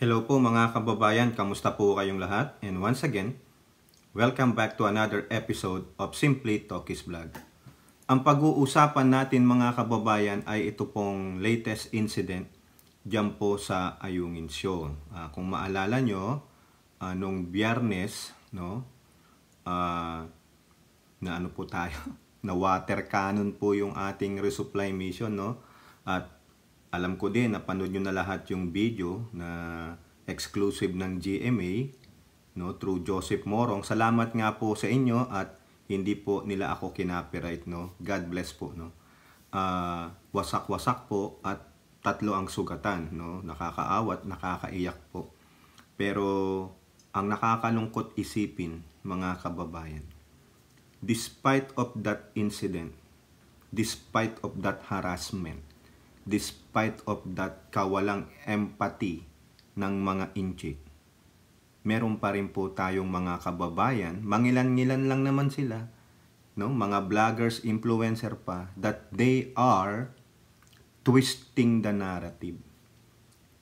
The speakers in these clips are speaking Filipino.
Hello po mga kababayan, kamusta po kayong lahat? And once again, welcome back to another episode of Simply Talkies Vlog. Ang pag-uusapan natin mga kababayan ay ito pong latest incident dyan po sa Ayungin Show. Uh, ah, kung maalala nyo, uh, nung biyernes, no, uh, na ano po tayo, na water cannon po yung ating resupply mission, no? At alam ko din, napanood nyo na lahat yung video na exclusive ng GMA no, through Joseph Morong. Salamat nga po sa inyo at hindi po nila ako kinapiright. No? God bless po. No? Uh, wasak-wasak po at tatlo ang sugatan. No? Nakakaawat, nakakaiyak po. Pero ang nakakalungkot isipin, mga kababayan, despite of that incident, despite of that harassment, despite of that kawalang empathy ng mga inchik. Meron pa rin po tayong mga kababayan, mangilan-ngilan lang naman sila, no? mga vloggers, influencer pa, that they are twisting the narrative.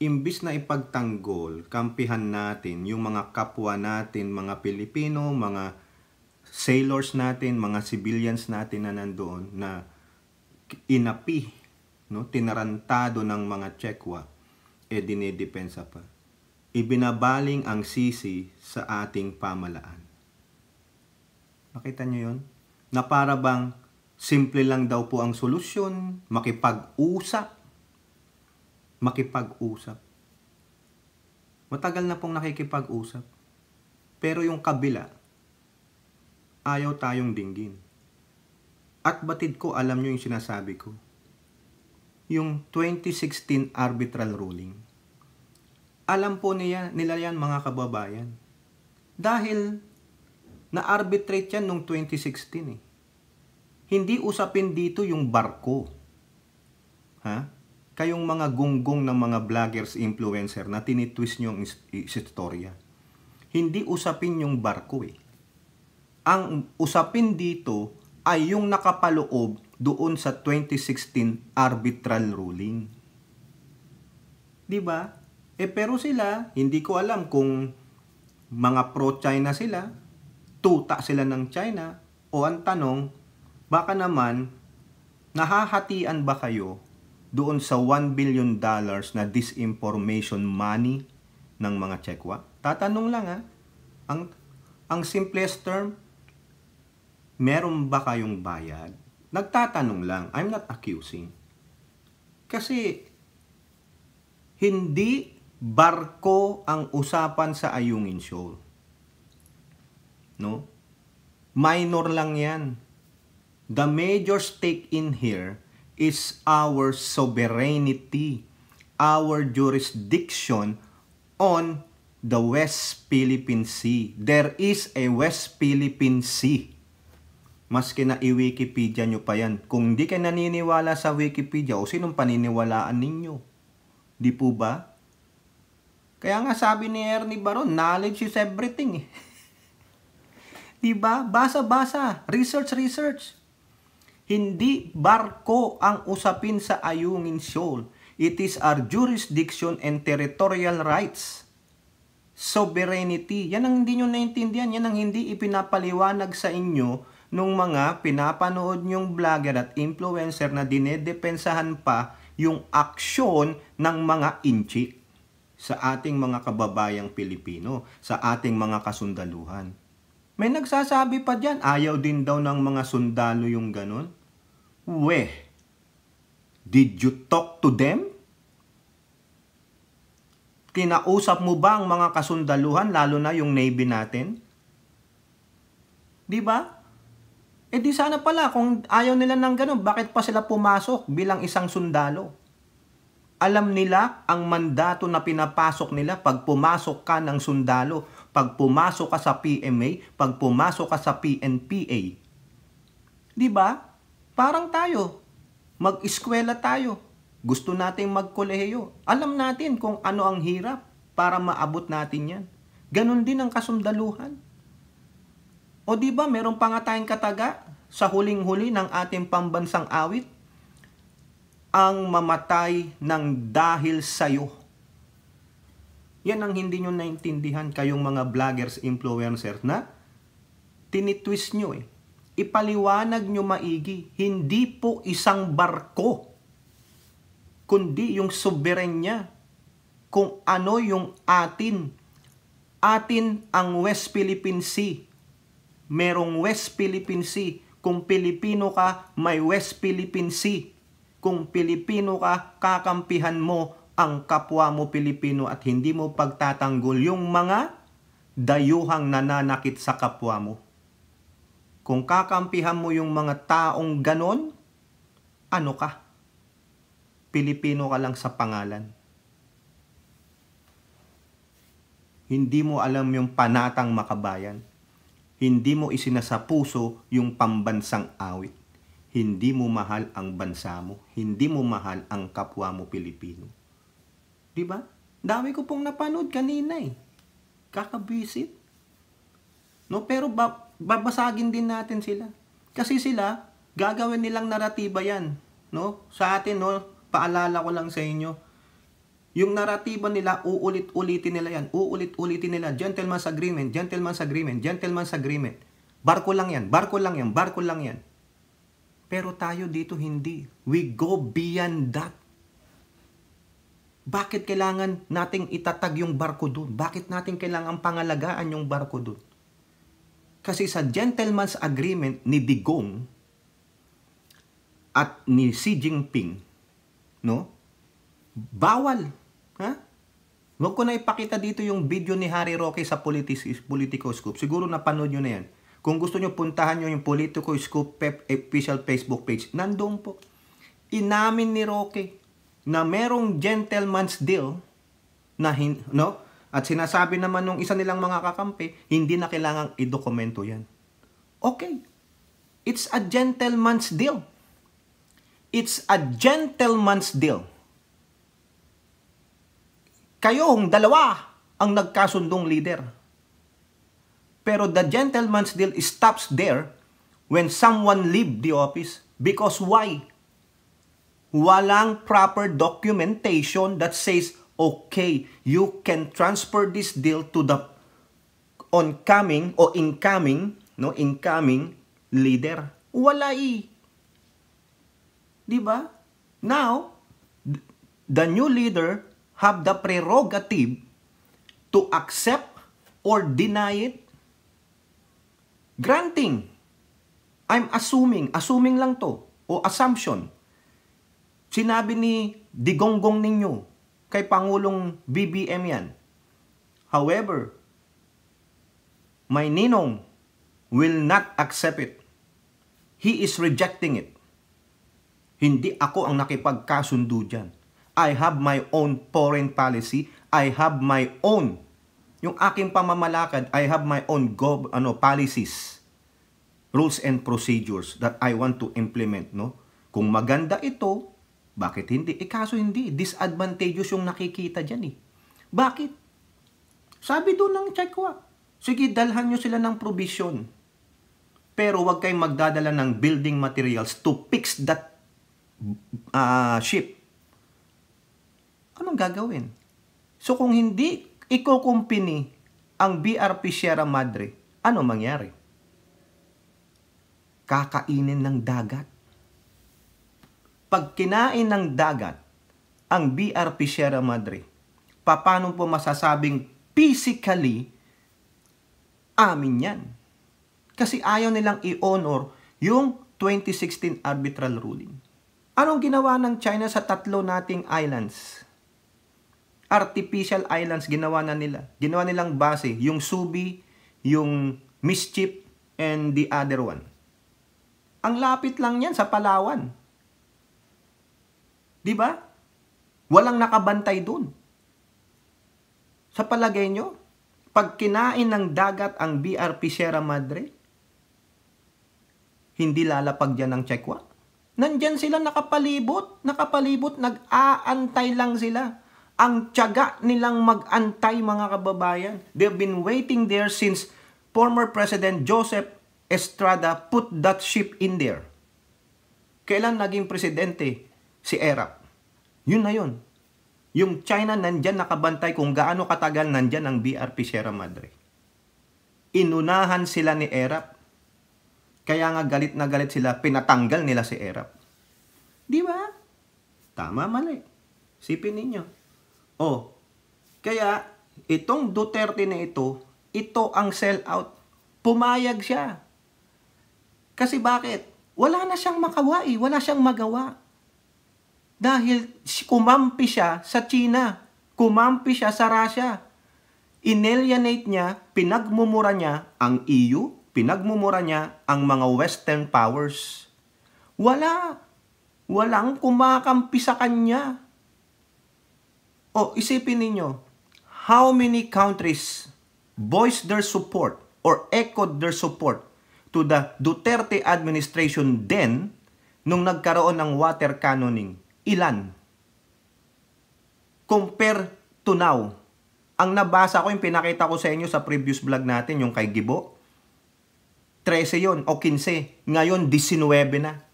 Imbis na ipagtanggol, kampihan natin yung mga kapwa natin, mga Pilipino, mga sailors natin, mga civilians natin na nandoon na inapi no? tinarantado ng mga Chekwa, e dinidepensa pa. Ibinabaling ang sisi sa ating pamalaan. Nakita niyo yon? Na para bang simple lang daw po ang solusyon, makipag-usap. Makipag-usap. Matagal na pong nakikipag-usap. Pero yung kabila, ayaw tayong dinggin. At batid ko alam nyo yung sinasabi ko yung 2016 arbitral ruling. Alam po niya, nila yan mga kababayan. Dahil na-arbitrate yan noong 2016 eh. Hindi usapin dito yung barko. Ha? Kayong mga gunggong ng mga vloggers influencer na tinitwist nyo yung istorya. Hindi usapin yung barko eh. Ang usapin dito ay yung nakapaloob doon sa 2016 arbitral ruling. 'Di ba? Eh pero sila, hindi ko alam kung mga pro-China sila, tuta sila ng China, o ang tanong, baka naman, nahahatian ba kayo doon sa 1 billion dollars na disinformation money ng mga Chekwa? Tatanong lang ha. Ah. Ang, ang simplest term, meron ba kayong bayad? Nagtatanong lang. I'm not accusing. Kasi, hindi barko ang usapan sa Ayungin Shoal. No? Minor lang yan. The major stake in here is our sovereignty, our jurisdiction on the West Philippine Sea. There is a West Philippine Sea maski na i-Wikipedia nyo pa yan. Kung di kayo naniniwala sa Wikipedia, o sinong paniniwalaan ninyo? Di po ba? Kaya nga sabi ni Ernie Baron, knowledge is everything. Eh. di ba? Basa-basa, research-research. Hindi barko ang usapin sa Ayungin Shoal. It is our jurisdiction and territorial rights sovereignty. Yan ang hindi nyo naintindihan. Yan ang hindi ipinapaliwanag sa inyo nung mga pinapanood nyong vlogger at influencer na dinedepensahan pa yung aksyon ng mga inchi sa ating mga kababayang Pilipino, sa ating mga kasundaluhan. May nagsasabi pa dyan, ayaw din daw ng mga sundalo yung ganun. Weh, did you talk to them? Kinausap mo ba ang mga kasundaluhan, lalo na yung Navy natin? Di ba? Eh di sana pala kung ayaw nila ng ganun, bakit pa sila pumasok bilang isang sundalo? Alam nila ang mandato na pinapasok nila pag pumasok ka ng sundalo, pag pumasok ka sa PMA, pag pumasok ka sa PNPA. 'Di ba? Parang tayo, mag-eskwela tayo. Gusto nating magkolehiyo. Alam natin kung ano ang hirap para maabot natin 'yan. Ganon din ang kasundaluhan. O di ba meron pa nga tayong kataga sa huling-huli ng ating pambansang awit? Ang mamatay ng dahil sa'yo. Yan ang hindi nyo naintindihan kayong mga vloggers, influencers na tinitwist nyo eh. Ipaliwanag nyo maigi, hindi po isang barko, kundi yung sovereign Kung ano yung atin. Atin ang West Philippine Sea merong West Philippine Sea. Kung Pilipino ka, may West Philippine Sea. Kung Pilipino ka, kakampihan mo ang kapwa mo Pilipino at hindi mo pagtatanggol yung mga dayuhang nananakit sa kapwa mo. Kung kakampihan mo yung mga taong ganon, ano ka? Pilipino ka lang sa pangalan. Hindi mo alam yung panatang makabayan. Hindi mo isinasapuso yung pambansang awit. Hindi mo mahal ang bansa mo. Hindi mo mahal ang kapwa mo Pilipino. Di ba? Dami ko pong napanood kanina eh. Kakabisit. No, pero ba babasagin din natin sila. Kasi sila, gagawin nilang naratiba yan. No? Sa atin, no? paalala ko lang sa inyo, yung naratiba nila, uulit-ulitin nila yan. Uulit-ulitin nila. Gentleman's agreement, gentleman's agreement, gentleman's agreement. Barko lang yan, barko lang yan, barko lang yan. Pero tayo dito hindi. We go beyond that. Bakit kailangan nating itatag yung barko doon? Bakit natin kailangan pangalagaan yung barko doon? Kasi sa gentleman's agreement ni Digong at ni Xi Jinping, no? Bawal. Ha? Huwag ko na ipakita dito yung video ni Harry Roque sa Politis, Politico Scoop. Siguro napanood nyo na yan. Kung gusto nyo, puntahan nyo yung Politico Scoop Pep official Facebook page. Nandun po. Inamin ni Roque na merong gentleman's deal na hin no? At sinasabi naman nung isa nilang mga kakampi, hindi na kailangang idokumento yan. Okay. It's a gentleman's deal. It's a gentleman's deal kayong dalawa ang nagkasundong leader. Pero the gentleman's deal stops there when someone leave the office. Because why? Walang proper documentation that says, okay, you can transfer this deal to the oncoming o incoming, no, incoming leader. Wala eh. Diba? Now, the new leader have the prerogative to accept or deny it? Granting, I'm assuming, assuming lang to, o assumption. Sinabi ni Digonggong ninyo, kay Pangulong BBM yan. However, my ninong will not accept it. He is rejecting it. Hindi ako ang nakipagkasundo dyan. I have my own foreign policy. I have my own. Yung aking pamamalakad, I have my own gov, ano, policies, rules and procedures that I want to implement, no? Kung maganda ito, bakit hindi? Eh kaso hindi, disadvantageous yung nakikita dyan eh. Bakit? Sabi doon ng Chekwa, sige dalhan nyo sila ng provision. Pero huwag kayong magdadala ng building materials to fix that uh, ship anong gagawin? So kung hindi ikukumpini ang BRP Sierra Madre, ano mangyari? Kakainin ng dagat. Pag kinain ng dagat, ang BRP Sierra Madre, paano po masasabing physically amin yan? Kasi ayaw nilang i-honor yung 2016 arbitral ruling. Anong ginawa ng China sa tatlo nating islands? artificial islands ginawa na nila. Ginawa nilang base, yung Subi, yung Mischief, and the other one. Ang lapit lang yan sa Palawan. Di ba? Walang nakabantay doon. Sa palagay nyo, pag kinain ng dagat ang BRP Sierra Madre, hindi lalapag diyan ng Chekwa. Nandiyan sila nakapalibot, nakapalibot, nag-aantay lang sila ang tiyaga nilang mag-antay mga kababayan. They've been waiting there since former President Joseph Estrada put that ship in there. Kailan naging presidente si ERAP? Yun na yun. Yung China nandyan nakabantay kung gaano katagal nandyan ang BRP Sierra Madre. Inunahan sila ni ERAP. Kaya nga galit na galit sila, pinatanggal nila si ERAP. Di ba? Tama, mali. Sipin ninyo. Oh, kaya itong Duterte na ito, ito ang sell-out. Pumayag siya. Kasi bakit? Wala na siyang makawai, eh. wala siyang magawa. Dahil kumampi siya sa China, kumampi siya sa Russia. Inalienate niya, pinagmumura niya ang EU, pinagmumura niya ang mga Western powers. Wala. Walang kumakampi sa kanya. O isipin ninyo, how many countries voiced their support or echoed their support to the Duterte administration then nung nagkaroon ng water cannoning? Ilan? Compare to now. Ang nabasa ko, yung pinakita ko sa inyo sa previous vlog natin, yung kay Gibo, 13 yon o 15. Ngayon, 19 na.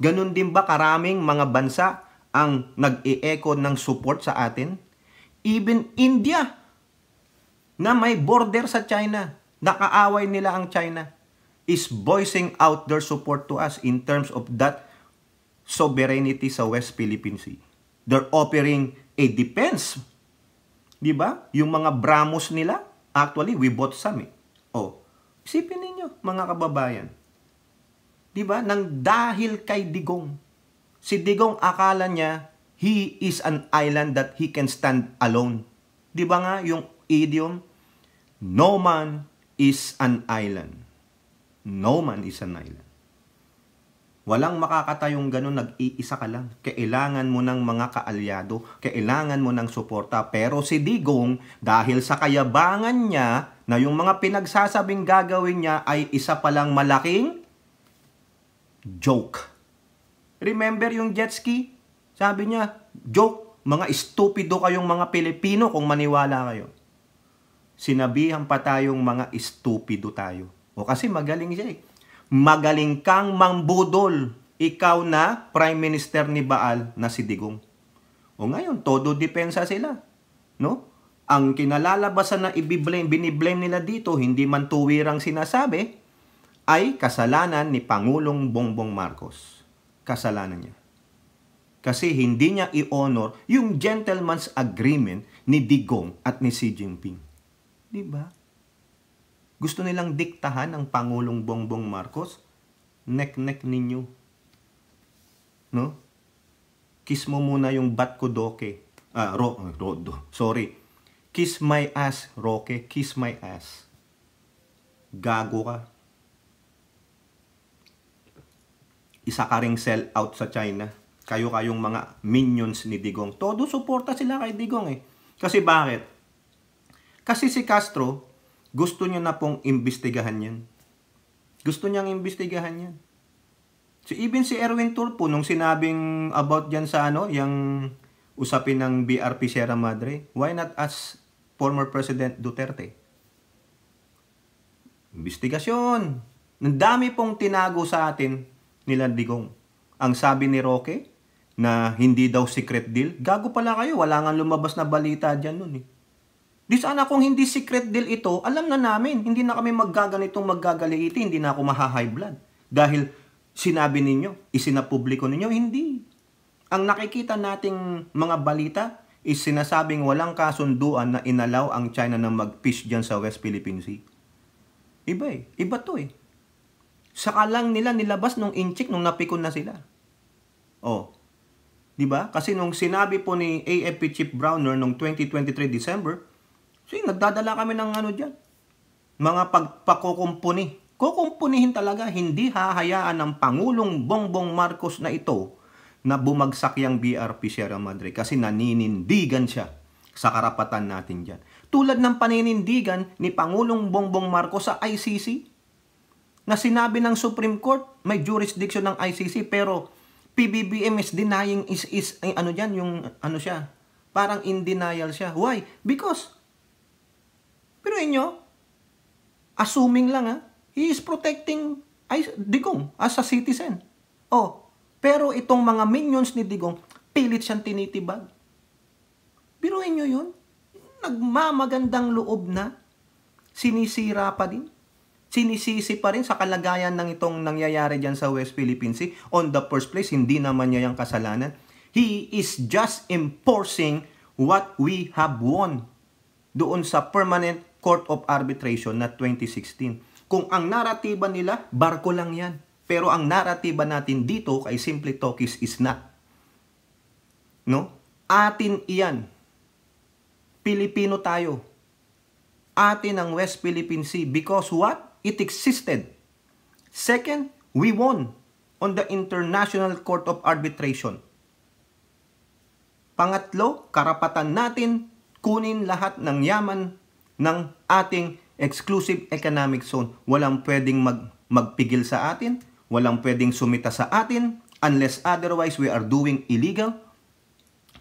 Ganun din ba karaming mga bansa ang nag-i-echo ng support sa atin. Even India na may border sa China, nakaaway nila ang China, is voicing out their support to us in terms of that sovereignty sa West Philippine Sea. They're offering a defense. Di ba? Yung mga Brahmos nila, actually, we bought some eh. Oh, isipin ninyo, mga kababayan. Di ba? Nang dahil kay Digong Si Digong akala niya, he is an island that he can stand alone. Di ba nga yung idiom? No man is an island. No man is an island. Walang makakatayong ganun, nag-iisa ka lang. Kailangan mo ng mga kaalyado, kailangan mo ng suporta. Pero si Digong, dahil sa kayabangan niya, na yung mga pinagsasabing gagawin niya ay isa palang malaking joke. Remember yung jet ski? Sabi niya, joke, mga estupido kayong mga Pilipino kung maniwala kayo. Sinabihan pa tayong mga estupido tayo. O kasi magaling siya eh. Magaling kang mambudol. Ikaw na Prime Minister ni Baal na si Digong. O ngayon, todo depensa sila. No? Ang kinalalabasan na ibiblame, biniblame nila dito, hindi man tuwirang sinasabi, ay kasalanan ni Pangulong Bongbong Marcos kasalanan niya. Kasi hindi niya i-honor yung gentleman's agreement ni Digong at ni Xi Jinping. Di ba? Gusto nilang diktahan ng Pangulong Bongbong Marcos? Nek-nek ninyo. No? Kiss mo muna yung bat ko doke. Ah, ro, ah, ro, do, sorry. Kiss my ass, Roque. Kiss my ass. Gago ka. isa ka ring sell out sa China. Kayo-kayong mga minions ni Digong. Todo suporta sila kay Digong eh. Kasi bakit? Kasi si Castro, gusto niya na pong imbestigahan yan. Gusto niyang imbestigahan yan. So even si Erwin Turpo, nung sinabing about dyan sa ano, yung usapin ng BRP Sierra Madre, why not as former President Duterte? Imbestigasyon. Nandami pong tinago sa atin nila Digong. Ang sabi ni Roque, na hindi daw secret deal, gago pala kayo, wala nga lumabas na balita dyan nun eh. Di sana kung hindi secret deal ito, alam na namin, hindi na kami maggaganitong maggagaliiti, hindi na ako maha-high blood. Dahil sinabi ninyo, isinapubliko ninyo, hindi. Ang nakikita nating mga balita is sinasabing walang kasunduan na inalaw ang China na mag-fish dyan sa West Philippine Sea. Iba eh. Iba to eh saka lang nila nilabas nung inchik nung napikon na sila. Oh. 'Di ba? Kasi nung sinabi po ni AFP Chief Browner nung 2023 December, see, nagdadala kami ng ano diyan. Mga pagpakukumpuni. Kukumpunihin talaga, hindi hahayaan ng Pangulong Bongbong Marcos na ito na bumagsak yung BRP Sierra Madre kasi naninindigan siya sa karapatan natin diyan. Tulad ng paninindigan ni Pangulong Bongbong Marcos sa ICC, na sinabi ng Supreme Court, may jurisdiction ng ICC pero PBBM is denying is is ay, ano diyan yung ano siya. Parang in denial siya. Why? Because pero inyo assuming lang ha, he is protecting ay Digong as a citizen. Oh, pero itong mga minions ni Digong pilit siyang tinitibag. Biruin niyo yun. Nagmamagandang loob na sinisira pa din sinisisi pa rin sa kalagayan ng itong nangyayari diyan sa West Philippine Sea. On the first place, hindi naman niya yung kasalanan. He is just enforcing what we have won doon sa Permanent Court of Arbitration na 2016. Kung ang naratiba nila, barko lang yan. Pero ang naratiba natin dito kay Simple Talkies is not. No? Atin iyan. Pilipino tayo. Atin ang West Philippine Sea because what? it existed. Second, we won on the International Court of Arbitration. Pangatlo, karapatan natin kunin lahat ng yaman ng ating exclusive economic zone. Walang pwedeng mag magpigil sa atin, walang pwedeng sumita sa atin unless otherwise we are doing illegal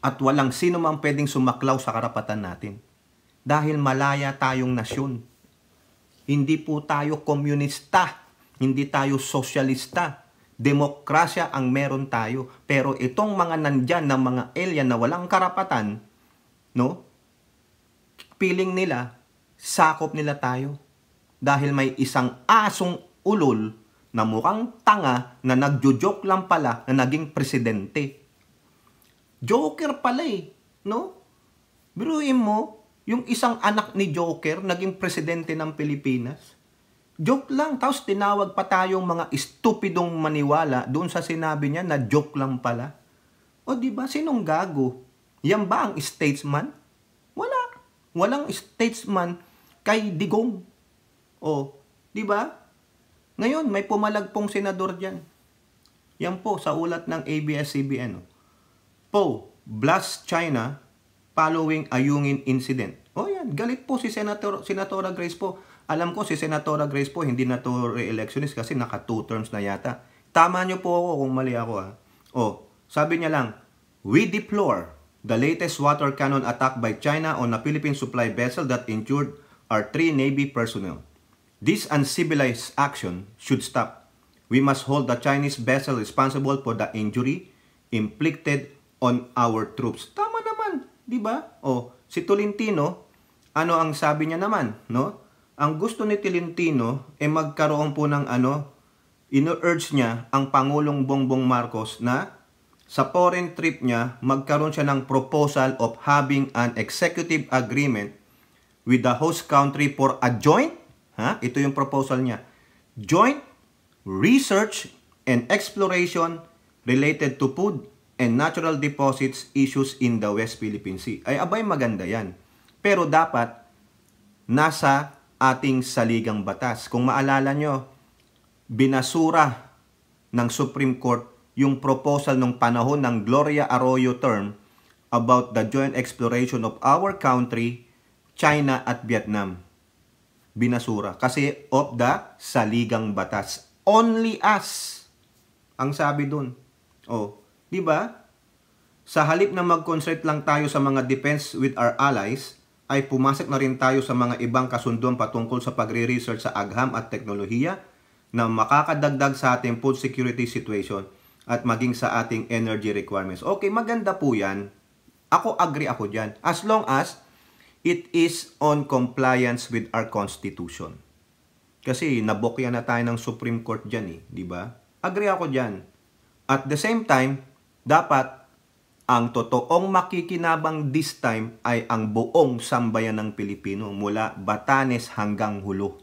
at walang sino mang pwedeng sumaklaw sa karapatan natin. Dahil malaya tayong nasyon. Hindi po tayo komunista, hindi tayo sosyalista. Demokrasya ang meron tayo. Pero itong mga nandyan na mga alien na walang karapatan, no? Piling nila, sakop nila tayo. Dahil may isang asong ulol na mukhang tanga na nagjojok lang pala na naging presidente. Joker pala eh, no? Biruin mo, yung isang anak ni Joker, naging presidente ng Pilipinas. Joke lang. Tapos tinawag pa tayong mga estupidong maniwala doon sa sinabi niya na joke lang pala. O di ba sinong gago? Yan ba ang statesman? Wala. Walang statesman kay Digong. O, di ba? Ngayon, may pumalagpong senador diyan. Yan po sa ulat ng ABS-CBN. Po, blast China following Ayungin incident. O oh, yan, galit po si Senator, Senatora Grace po. Alam ko si Senatora Grace po hindi na to re-electionist kasi naka two terms na yata. Tama niyo po ako kung mali ako ha. Ah. O, oh, sabi niya lang, We deplore the latest water cannon attack by China on a Philippine supply vessel that injured our three Navy personnel. This uncivilized action should stop. We must hold the Chinese vessel responsible for the injury inflicted on our troops. Tama 'Di ba? Oh, si Tolentino, ano ang sabi niya naman, no? Ang gusto ni Tolentino ay eh magkaroon po ng ano, ino-urge niya ang Pangulong Bongbong Marcos na sa foreign trip niya, magkaroon siya ng proposal of having an executive agreement with the host country for a joint, ha? ito yung proposal niya, joint research and exploration related to food and natural deposits issues in the West Philippine Sea. Ay abay maganda yan. Pero dapat nasa ating saligang batas. Kung maalala nyo, binasura ng Supreme Court yung proposal ng panahon ng Gloria Arroyo term about the joint exploration of our country, China at Vietnam. Binasura. Kasi of the saligang batas. Only us. Ang sabi dun. Oh, Di ba? Sa halip na mag concert lang tayo sa mga defense with our allies, ay pumasok na rin tayo sa mga ibang kasunduan patungkol sa pagre-research sa agham at teknolohiya na makakadagdag sa ating food security situation at maging sa ating energy requirements. Okay, maganda po yan. Ako agree ako dyan. As long as it is on compliance with our constitution. Kasi nabokya na tayo ng Supreme Court dyan eh, di ba? Agree ako dyan. At the same time, dapat ang totoong makikinabang this time ay ang buong sambayan ng Pilipino mula Batanes hanggang Hulo.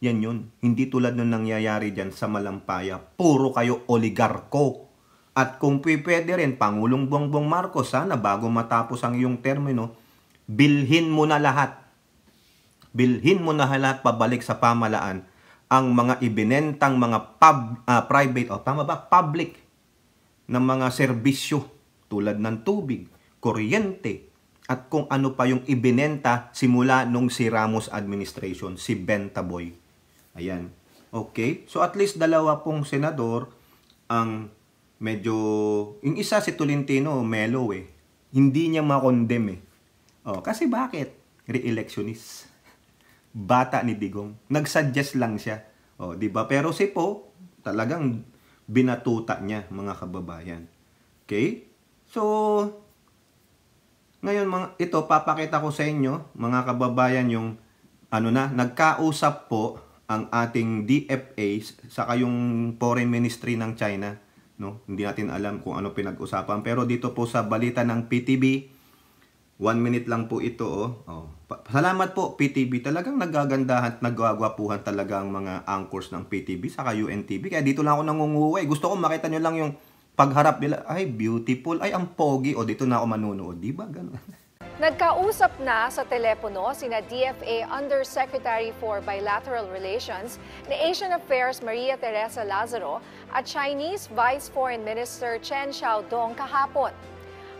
Yan yun. Hindi tulad nung nangyayari dyan sa Malampaya. Puro kayo oligarko. At kung pwede rin, Pangulong Bongbong Marcos, sana bago matapos ang iyong termino, bilhin mo na lahat. Bilhin mo na lahat pabalik sa pamalaan ang mga ibinentang mga pub, uh, private, o oh, tama ba, public ng mga serbisyo tulad ng tubig, kuryente, at kung ano pa yung ibinenta simula nung si Ramos administration, si Benta Boy. Ayan. Okay? So at least dalawa pong senador ang medyo... Yung isa si Tolentino, mellow eh. Hindi niya makondem eh. Oh, kasi bakit? Re-electionist. Bata ni Digong. Nag-suggest lang siya. Oh, 'di ba? Pero si Po, talagang binatuta niya mga kababayan. Okay? So, ngayon mga, ito papakita ko sa inyo mga kababayan yung ano na, nagkausap po ang ating DFA sa kayong Foreign Ministry ng China. No? Hindi natin alam kung ano pinag-usapan. Pero dito po sa balita ng PTB, One minute lang po ito, oh. oh. Salamat po, PTB. Talagang nagagandahan at nagwagwapuhan talaga ang mga anchors ng PTB saka UNTV. Kaya dito lang ako nangunguha. Gusto ko makita nyo lang yung pagharap nila. Ay, beautiful. Ay, ang pogi. O, dito na ako manunood. ba? Ganun. Nagkausap na sa telepono sina DFA Undersecretary for Bilateral Relations na Asian Affairs Maria Teresa Lazaro at Chinese Vice Foreign Minister Chen Xiaodong kahapon.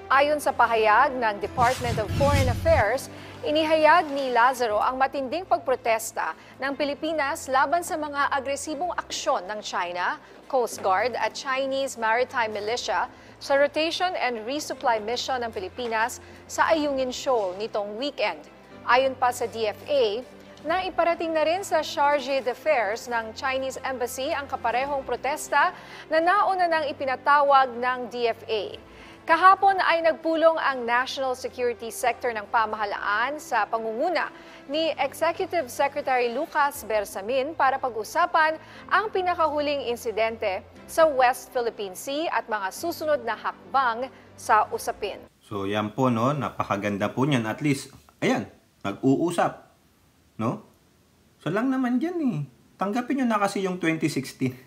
Ayon sa pahayag ng Department of Foreign Affairs, inihayag ni Lazaro ang matinding pagprotesta ng Pilipinas laban sa mga agresibong aksyon ng China, Coast Guard at Chinese Maritime Militia sa rotation and resupply mission ng Pilipinas sa Ayungin Shoal nitong weekend. Ayon pa sa DFA, na iparating na rin sa charge d'affaires ng Chinese Embassy ang kaparehong protesta na nauna nang ipinatawag ng DFA. Kahapon ay nagpulong ang national security sector ng pamahalaan sa pangunguna ni Executive Secretary Lucas Bersamin para pag-usapan ang pinakahuling insidente sa West Philippine Sea at mga susunod na hakbang sa usapin. So yan po no, napakaganda po niyan at least. Ayan, nag-uusap. No? So lang naman diyan eh. Tanggapin niyo na kasi yung 2016.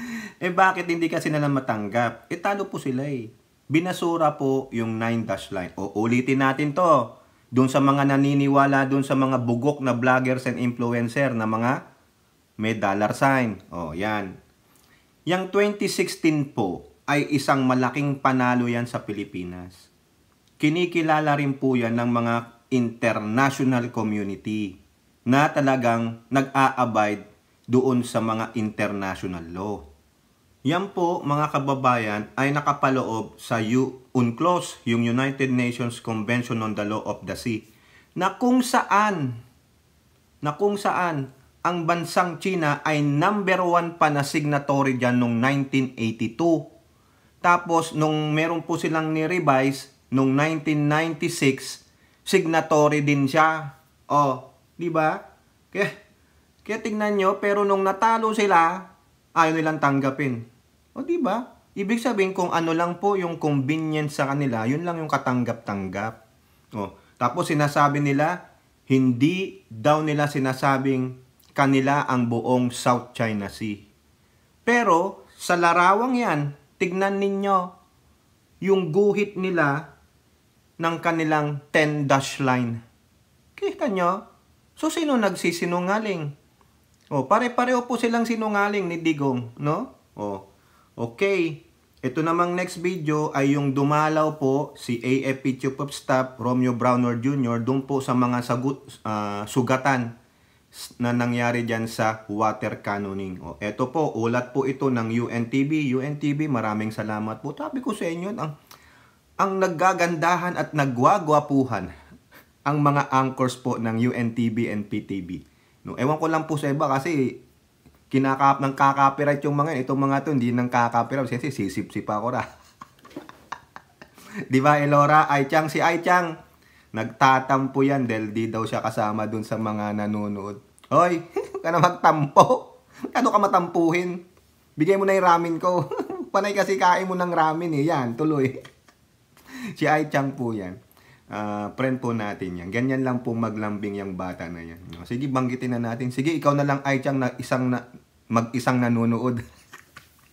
eh bakit hindi kasi nila matanggap? Eh talo po sila eh. Binasura po yung 9 dash line. O ulitin natin to. Doon sa mga naniniwala, doon sa mga bugok na vloggers and influencer na mga may dollar sign. O yan. Yang 2016 po ay isang malaking panalo yan sa Pilipinas. Kinikilala rin po yan ng mga international community na talagang nag-a-abide doon sa mga international law. Yan po mga kababayan ay nakapaloob sa UNCLOS, yung United Nations Convention on the Law of the Sea, na kung saan, na kung saan ang bansang China ay number one pa na signatory dyan noong 1982. Tapos nung meron po silang ni-revise noong 1996, signatory din siya. O, oh, di ba? Kaya, kaya tingnan nyo, pero nung natalo sila, ayaw nilang tanggapin. O ba? Diba? Ibig sabihin kung ano lang po yung convenience sa kanila, yun lang yung katanggap-tanggap. O, tapos sinasabi nila, hindi daw nila sinasabing kanila ang buong South China Sea. Pero sa larawang yan, tignan ninyo yung guhit nila ng kanilang 10 dash line. Kita nyo? So sino nagsisinungaling? Oh, pare-pareho po silang sinungaling ni Digong, no? Oh. Okay. Ito namang next video ay yung dumalaw po si AFP Chief of Staff Romeo Browner Jr. doon po sa mga sagut, uh, sugatan na nangyari dyan sa water cannoning. Oh, ito po, ulat po ito ng UNTV. UNTV, maraming salamat po. Sabi ko sa inyo, ang, ang naggagandahan at nagwagwapuhan ang mga anchors po ng UNTV and PTV. No, ewan ko lang po sa iba kasi kinakap ng kaka-copyright yung mga yun. Itong mga to hindi nang kaka-copyright. Kasi sisip-sip ako ra. Ah. di ba, Elora? Ay Chang, si Ay Chang. Nagtatampo yan dahil di daw siya kasama dun sa mga nanonood. Hoy, ka na magtampo. Ano ka matampuhin? Bigay mo na yung ramen ko. Panay kasi kain mo ng ramen eh. Yan, tuloy. si Ai Chang po yan. Uh, friend po natin yan. Ganyan lang po maglambing yung bata na yan. No? Sige, banggitin na natin. Sige, ikaw na lang ay tiyang na isang na, mag-isang nanonood.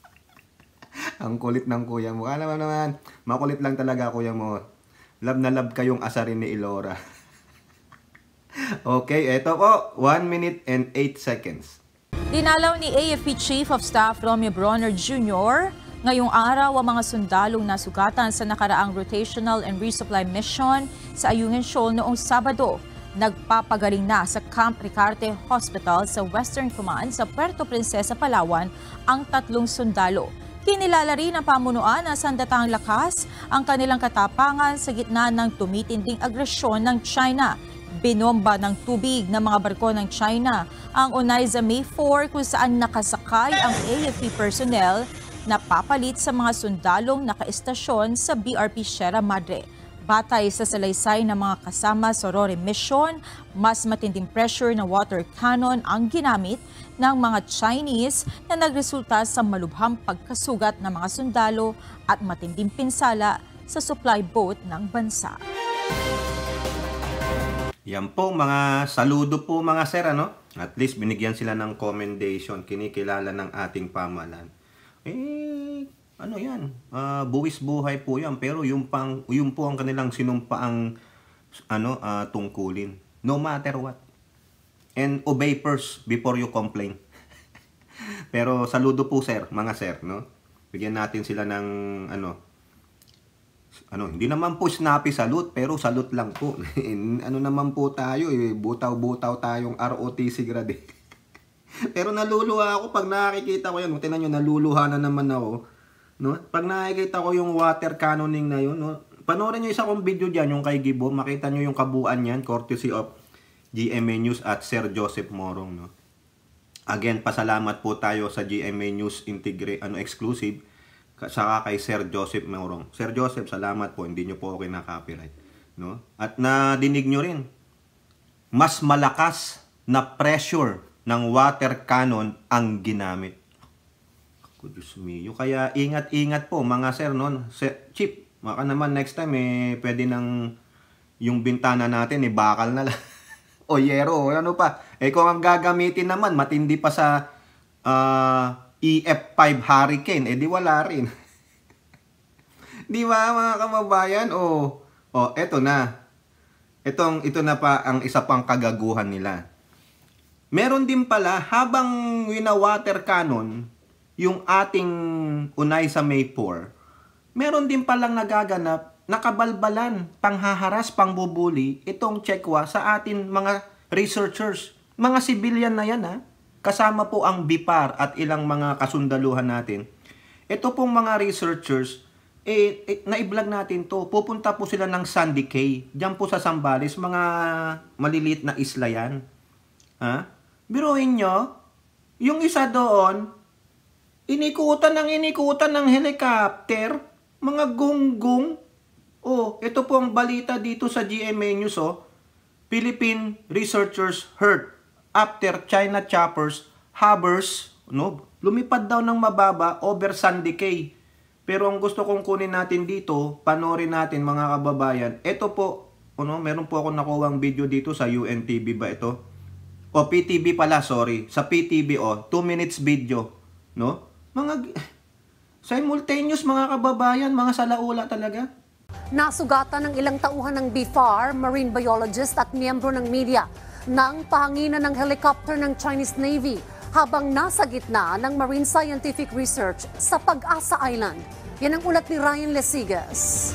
Ang kulit ng kuya mo. Alam mo naman, makulit lang talaga kuya mo. Love na love kayong asarin ni Ilora. okay, eto po. 1 minute and 8 seconds. Dinalaw ni AFP Chief of Staff Romeo Bronner Jr Ngayong araw, ang mga sundalong nasugatan sa nakaraang rotational and resupply mission sa Ayungin Shoal noong Sabado nagpapagaling na sa Camp Ricarte Hospital sa Western Command sa Puerto Princesa, Palawan ang tatlong sundalo. Kinilala rin ang pamunuan na sandatang lakas ang kanilang katapangan sa gitna ng tumitinding agresyon ng China. Binomba ng tubig ng mga barko ng China ang Unaiza May 4 kung saan nakasakay ang AFP personnel na papalit sa mga sundalong nakaestasyon sa BRP Sierra Madre. Batay sa salaysay ng mga kasama sa Rore Mission, mas matinding pressure na water cannon ang ginamit ng mga Chinese na nagresulta sa malubhang pagkasugat ng mga sundalo at matinding pinsala sa supply boat ng bansa. Yan po mga saludo po mga sir ano. At least binigyan sila ng commendation, kinikilala ng ating pamahalaan eh, ano yan, uh, buwis buhay po yan. Pero yung, pang, yung po ang kanilang sinumpaang ano, uh, tungkulin. No matter what. And obey first before you complain. Pero saludo po sir, mga sir, no? Bigyan natin sila ng ano ano, hindi naman po snappy salute, pero salute lang po. ano naman po tayo, eh, butaw-butaw tayong ROTC grade. Pero naluluha ako pag nakikita ko yan. Tingnan niyo naluluha na naman ako. No? Pag nakikita ko yung water cannoning na 'yon, no? panoorin niyo isa kong video diyan yung kay Gibo. Makita niyo yung kabuuan niyan courtesy of GMA News at Sir Joseph Morong. No? Again, pasalamat po tayo sa GMA News Integre, ano, Exclusive saka kay Sir Joseph Morong. Sir Joseph, salamat po. Hindi niyo po ako kinaka-copyright. No? At na dinig niyo rin, mas malakas na pressure ng water cannon ang ginamit. Ako, Diyos mio. Kaya ingat-ingat po mga sir noon. Sir, chip, baka naman next time eh, pwede nang yung bintana natin eh, bakal na lang. o yero, ano pa. Eh kung ang gagamitin naman, matindi pa sa uh, ah, EF5 Hurricane, eh di wala rin. di ba mga kababayan? O, oh, eto na. Etong, ito na pa ang isa pang kagaguhan nila Meron din pala habang winawater water cannon yung ating unay sa May 4, meron din palang nagaganap nakabalbalan, panghaharas, pangbubuli itong Chekwa sa atin mga researchers. Mga civilian na yan ha. Kasama po ang BIPAR at ilang mga kasundaluhan natin. Ito pong mga researchers, eh, eh naiblog natin to. Pupunta po sila ng Sandy Cay. Diyan po sa Sambales, mga maliliit na isla yan. Ha? biruin nyo, yung isa doon, inikutan ng inikutan ng helicopter, mga gunggong. Oh, ito po ang balita dito sa GMA News oh. Philippine researchers hurt after China choppers hovers, no? Lumipad daw ng mababa over San Decay. Pero ang gusto kong kunin natin dito, panorin natin mga kababayan. Ito po, ano, meron po ako nakuwang video dito sa UNTV ba ito? O PTV pala, sorry. Sa PTV, o, oh, 2 minutes video, no? Mga simultaneous mga kababayan, mga salaula talaga. Nasugatan ng ilang tauhan ng BFAR, marine biologist at miyembro ng media nang pahanginan ng helicopter ng Chinese Navy habang nasa gitna ng marine scientific research sa Pag-asa Island. Yan ang ulat ni Ryan Lesigas.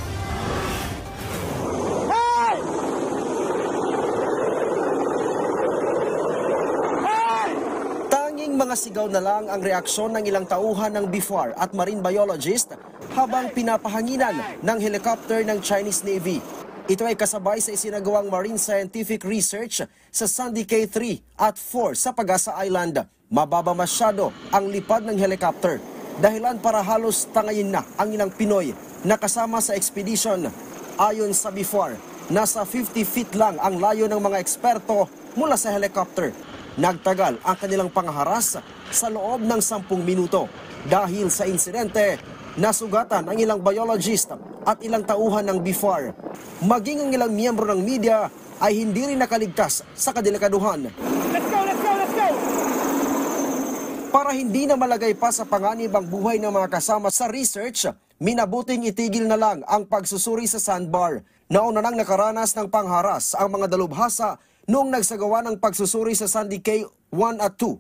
mga sigaw na lang ang reaksyon ng ilang tauhan ng BIFAR at marine biologist habang pinapahanginan ng helicopter ng Chinese Navy. Ito ay kasabay sa isinagawang marine scientific research sa Sandy K3 at 4 sa Pagasa Island. Mababa masyado ang lipad ng helicopter dahilan para halos tangayin na ang ilang Pinoy na kasama sa expedition. Ayon sa BIFAR, nasa 50 feet lang ang layo ng mga eksperto mula sa helicopter. Nagtagal ang kanilang pangaharas sa loob ng 10 minuto. Dahil sa insidente, nasugatan ang ilang biologist at ilang tauhan ng BIFAR. Maging ang ilang miyembro ng media ay hindi rin nakaligtas sa kaduhan. Let's go, let's go, let's go! Para hindi na malagay pa sa panganib ang buhay ng mga kasama sa research, minabuting itigil na lang ang pagsusuri sa sandbar. Nauna nang nakaranas ng pangharas ang mga dalubhasa noong nagsagawa ng pagsusuri sa Sandy K 1 at 2.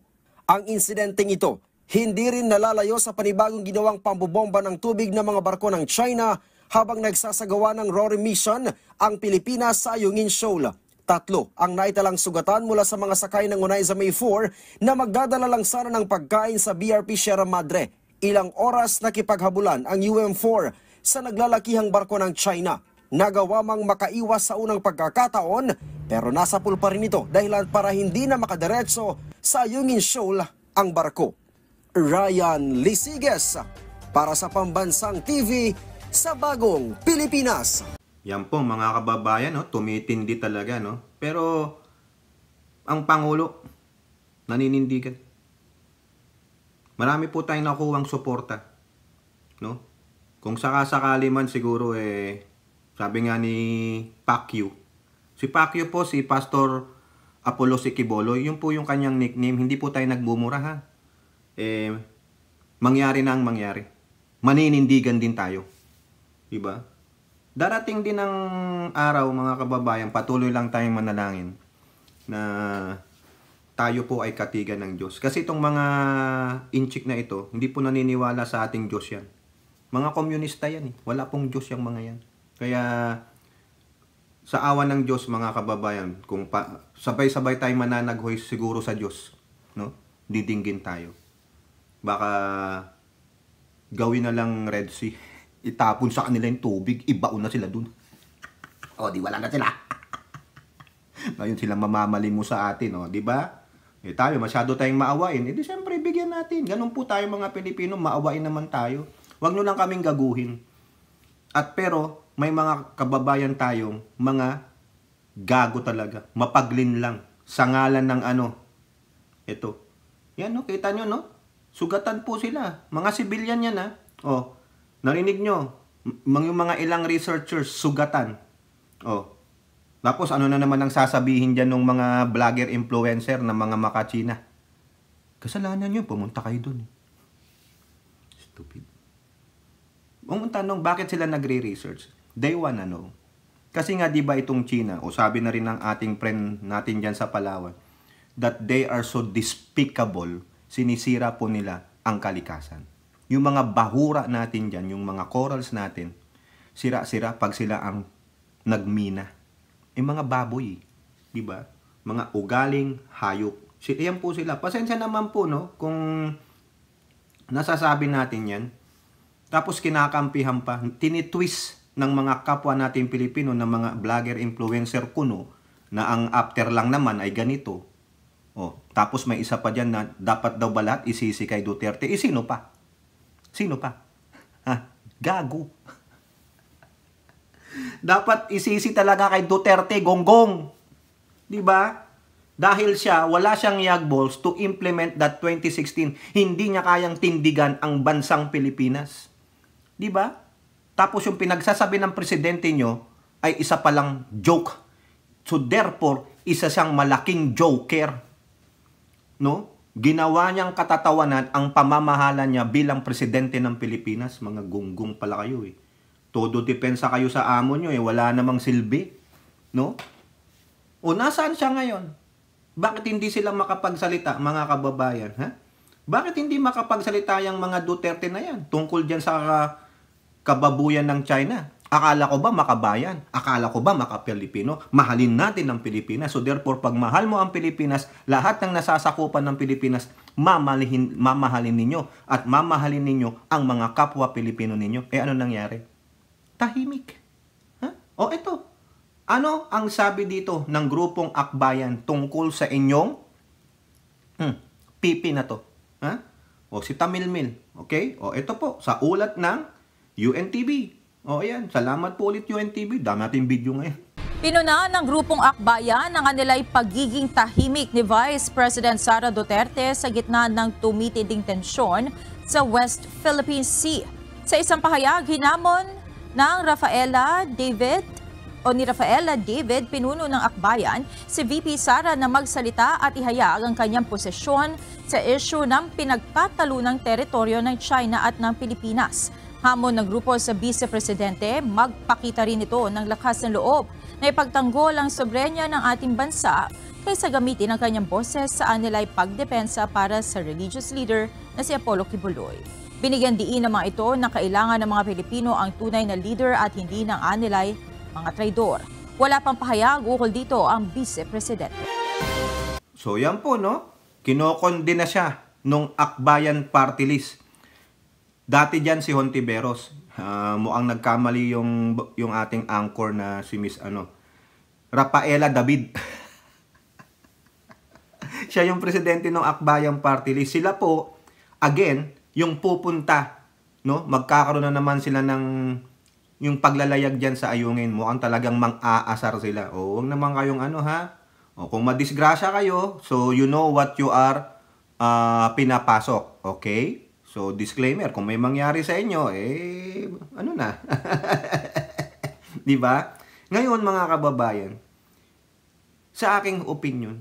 Ang insidenteng ito hindi rin nalalayo sa panibagong ginawang pambobomba ng tubig ng mga barko ng China habang nagsasagawa ng Rory Mission ang Pilipinas sa Yungin Shoal. Tatlo ang naitalang sugatan mula sa mga sakay ng Unay May 4 na magdadala lang sana ng pagkain sa BRP Sierra Madre. Ilang oras nakipaghabulan ang UM-4 sa naglalakihang barko ng China. Nagawa mang makaiwas sa unang pagkakataon pero nasa pool pa rin ito dahilan para hindi na makadiretso sa Yungin Shoal ang barko. Ryan Lisiges para sa Pambansang TV sa Bagong Pilipinas. Yan po mga kababayan, no? tumitindi talaga. No? Pero ang Pangulo, naninindigan. Marami po tayong nakuha ang suporta. No? Kung sakasakali man siguro eh sabi nga ni Pacquiao. Si Pacquiao po, si Pastor Apollo Sikibolo, yun po yung kanyang nickname. Hindi po tayo nagbumura ha. Eh, mangyari na ang mangyari. Maninindigan din tayo. Diba? Darating din ang araw mga kababayan, patuloy lang tayong manalangin na tayo po ay katigan ng Diyos. Kasi itong mga inchik na ito, hindi po naniniwala sa ating Diyos yan. Mga komunista yan eh. Wala pong Diyos yung mga yan. Kaya sa awa ng Diyos mga kababayan, kung sabay-sabay tayong mananaghoy siguro sa Diyos, no? Didinggin tayo. Baka gawin na lang Red Sea. Itapon sa kanila yung tubig, ibaon na sila dun. O, di wala na sila. Ngayon sila mo sa atin, no? di ba? Eh tayo, masyado tayong maawain. Eh di syempre, bigyan natin. Ganun po tayo mga Pilipino, maawain naman tayo. Huwag nyo lang kaming gaguhin. At pero, may mga kababayan tayong mga gago talaga. Mapaglin lang. Sa ngalan ng ano. Ito. Yan, no? Kita nyo, no? Sugatan po sila. Mga civilian yan, ha? Oh, narinig nyo. M yung mga ilang researchers, sugatan. Oh. tapos ano na naman ang sasabihin diyan ng mga vlogger influencer na mga makachina? Kasalanan nyo, pumunta kayo doon. Eh. Stupid. Pumunta nung bakit sila nagre-research they wanna know. Kasi nga 'di ba itong China, o sabi na rin ng ating friend natin diyan sa Palawan, that they are so despicable, sinisira po nila ang kalikasan. Yung mga bahura natin diyan, yung mga corals natin, sira-sira pag sila ang nagmina. Eh mga baboy, 'di ba? Mga ugaling hayop. Si Iyan po sila. Pasensya naman po no kung nasasabi natin 'yan. Tapos kinakampihan pa, tinitwist ng mga kapwa natin Pilipino ng mga vlogger influencer kuno na ang after lang naman ay ganito. Oh, tapos may isa pa diyan na dapat daw balat isisi kay Duterte. Eh, sino pa? Sino pa? Ha? Gago. dapat isisi talaga kay Duterte, gonggong. 'Di ba? Dahil siya, wala siyang yagballs to implement that 2016. Hindi niya kayang tindigan ang bansang Pilipinas. 'Di ba? Tapos yung pinagsasabi ng presidente nyo ay isa palang joke. So therefore, isa siyang malaking joker. No? Ginawa niyang katatawanan ang pamamahala niya bilang presidente ng Pilipinas. Mga gunggong pala kayo eh. Todo depensa kayo sa amo nyo eh. Wala namang silbi. No? O nasaan siya ngayon? Bakit hindi sila makapagsalita, mga kababayan? Ha? Bakit hindi makapagsalita yung mga Duterte na yan tungkol dyan sa kababuyan ng China. Akala ko ba makabayan? Akala ko ba makapilipino? Mahalin natin ang Pilipinas. So therefore, pag mahal mo ang Pilipinas, lahat ng nasasakupan ng Pilipinas, mamalihin, mamahalin ninyo at mamahalin ninyo ang mga kapwa Pilipino ninyo. Eh ano nangyari? Tahimik. Ha? O ito, ano ang sabi dito ng grupong akbayan tungkol sa inyong hmm, pipi na to? Ha? O si Tamilmil. Okay? O ito po, sa ulat ng UNTV. O oh, ayan, salamat po ulit UNTV. Dami natin video ngayon. Pinuna ng grupong Akbayan ang kanilay pagiging tahimik ni Vice President Sara Duterte sa gitna ng tumitinding tensyon sa West Philippine Sea. Sa isang pahayag, hinamon ng Rafaela David o ni Rafaela David, pinuno ng Akbayan, si VP Sara na magsalita at ihayag ang kanyang posisyon sa isyu ng pinagtatalo ng teritoryo ng China at ng Pilipinas. Hamon ng grupo sa Vice Presidente, magpakita rin ito ng lakas ng loob na ipagtanggol ang sobrenya ng ating bansa kaysa gamitin ang kanyang boses sa anilay pagdepensa para sa religious leader na si Apollo Kibuloy. Binigyan diin ng mga ito na kailangan ng mga Pilipino ang tunay na leader at hindi ng anilay mga traidor. Wala pang pahayag ukol dito ang Vice Presidente. So yan po no, kinokondena siya nung Akbayan Party List Dati diyan si Hontiveros. Uh, ah, ang nagkamali yung yung ating anchor na si Miss ano Rafaela David. Siya yung presidente ng Akbayang Party List. Sila po again yung pupunta no magkakaroon na naman sila ng yung paglalayag diyan sa ayungin mo ang talagang mang-aasar sila o wag naman kayong ano ha o kung madisgrasya kayo so you know what you are uh, pinapasok okay So, disclaimer, kung may mangyari sa inyo, eh, ano na? di ba? Ngayon, mga kababayan, sa aking opinion,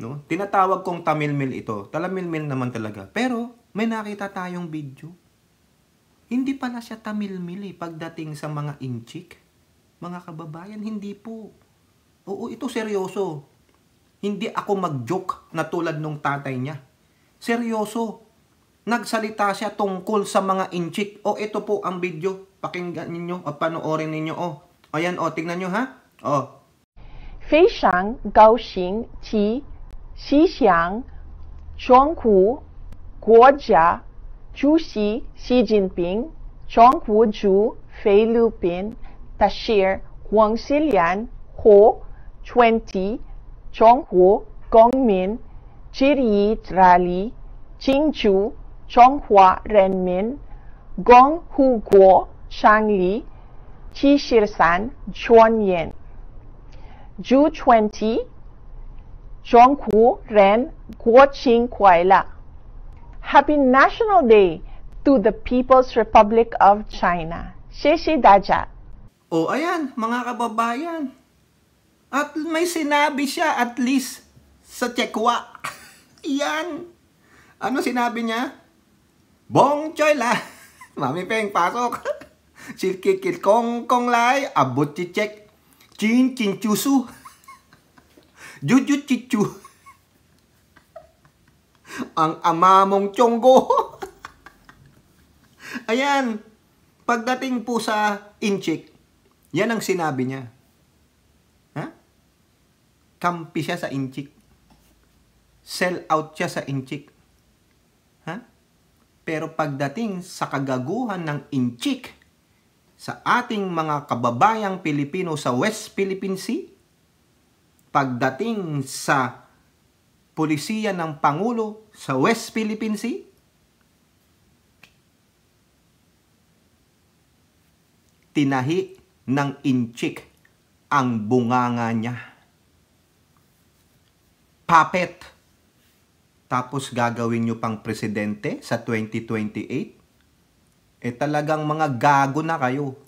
no, tinatawag kong tamilmil ito. Talamilmil naman talaga. Pero, may nakita tayong video. Hindi pala siya tamilmil eh, pagdating sa mga inchik. Mga kababayan, hindi po. Oo, ito seryoso. Hindi ako mag-joke na tulad nung tatay niya. Seryoso nagsalita siya tungkol sa mga inchik. O, oh, ito po ang video. Pakinggan ninyo o panoorin ninyo. O, oh, ayan o, oh, tingnan nyo ha. O. Fei Shang, Gao Xing, Qi, Xi Xiang, Chuang Hu, Zhu Xi, Xi Jinping, Chuang Zhu, Fei Lupin, Tashir, Wang Xilian, Ho, Chuan Ti, Gongmin, Hu, Gong Min, Chiri Qingchu, Chonghua Renmin, Gong Guo, Shangli, Qi Shirsan, Ju 20, Zhonghu Ren Guoqing Kuaila. Happy National Day to the People's Republic of China. Shishi Daja. oh, ayan, mga kababayan. At may sinabi siya at least sa Chekwa. Yan. Ano sinabi niya? Bong Choy La. Mami Peng, pasok. Silkit kit kong kong lai. Abot chichek. Chin chin chusu. Juju chichu. Ang ama mong chonggo. Ayan. Pagdating po sa inchik, yan ang sinabi niya. Ha? Kampi siya sa inchik. Sell out siya sa inchik. Pero pagdating sa kagaguhan ng inchik sa ating mga kababayang Pilipino sa West Philippine Sea, pagdating sa polisiya ng Pangulo sa West Philippine Sea, tinahi ng inchik ang bunganga niya. Puppet tapos gagawin nyo pang presidente sa 2028? Eh talagang mga gago na kayo.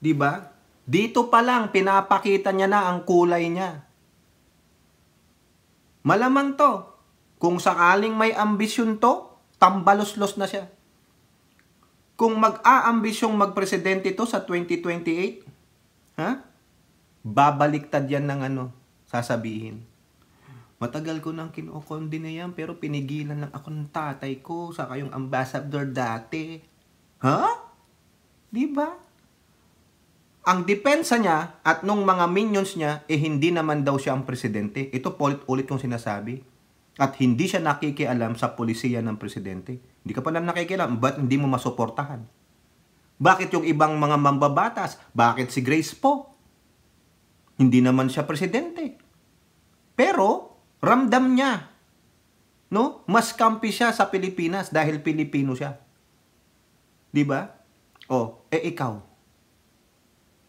'Di ba? Dito pa lang pinapakita niya na ang kulay niya. Malamang 'to. Kung sakaling may ambisyon 'to, tambalos-los na siya. Kung mag-aambisyong magpresidente 'to sa 2028, ha? Babaliktad 'yan ng ano, sasabihin Matagal ko nang kinukundi na yan, pero pinigilan lang ako ng tatay ko, sa kayong ambassador dati. Ha? Huh? Di ba? Ang depensa niya at nung mga minions niya, eh hindi naman daw siya ang presidente. Ito ulit-ulit kong sinasabi. At hindi siya nakikialam sa polisiya ng presidente. Hindi ka pa lang nakikialam, ba't hindi mo masuportahan? Bakit yung ibang mga mambabatas? Bakit si Grace po? Hindi naman siya presidente. Pero, Ramdam niya. No? Mas kampi siya sa Pilipinas dahil Pilipino siya. 'Di ba? Oh, eh ikaw.